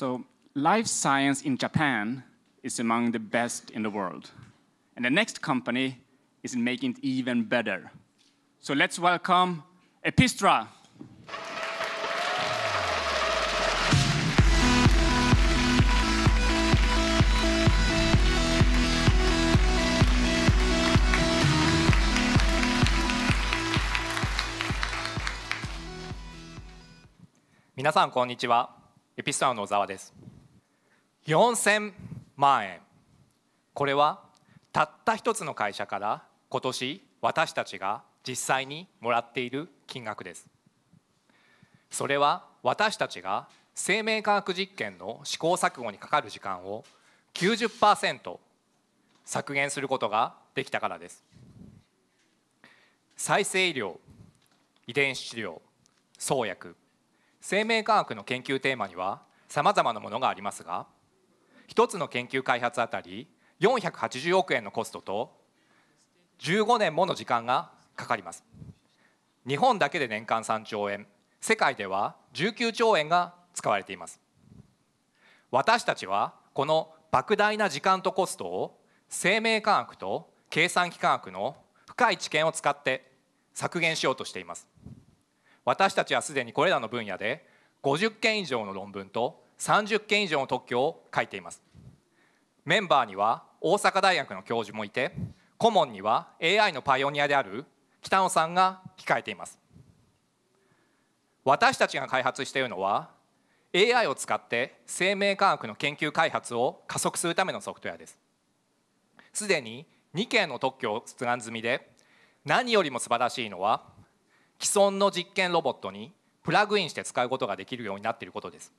So life science in Japan is among the best in the world. And the next company is making it even better. So let's welcome Epistra. Minasan, エピストラの小沢です4000万円これはたった一つの会社から今年私たちが実際にもらっている金額ですそれは私たちが生命科学実験の試行錯誤にかかる時間を90%削減することができたからです再生医療遺伝子治療創薬生命科学の研究テーマにはさまざまなものがありますが一つの研究開発あたり480億円のコストと15年もの時間がかかります日本だけで年間3兆円世界では19兆円が使われています私たちはこの莫大な時間とコストを生命科学と計算機科学の深い知見を使って削減しようとしています私たちはすでにこれらの分野で50件以上の論文と30件以上の特許を書いていますメンバーには大阪大学の教授もいて顧問には AI のパイオニアである北野さんが控えています私たちが開発しているのは AI を使って生命科学の研究開発を加速するためのソフトウェアですすでに2件の特許を出願済みで何よりも素晴らしいのは既存の実験ロボットにプラグインして使うことができるようになっていることです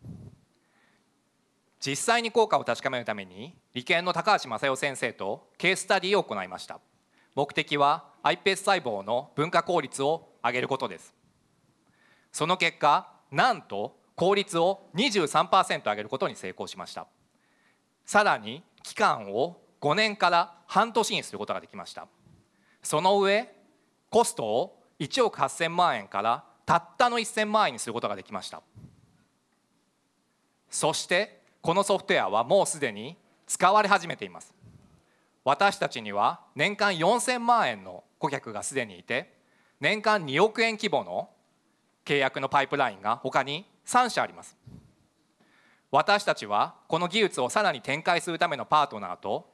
実際に効果を確かめるために理研の高橋正代先生とケーススタディを行いました目的は iPS 細胞の分化効率を上げることですその結果なんと効率を23%上げることに成功しましたさらに期間を5年から半年にすることができましたその上コストを1億8000万円からたったの1000万円にすることができましたそしてこのソフトウェアはもうすでに使われ始めています私たちには年間4000万円の顧客がすでにいて年間2億円規模の契約のパイプラインが他に3社あります私たちはこの技術をさらに展開するためのパートナーと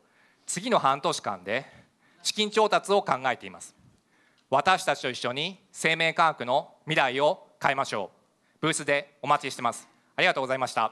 次の半年間で資金調達を考えています私たちと一緒に生命科学の未来を変えましょうブースでお待ちしてますありがとうございました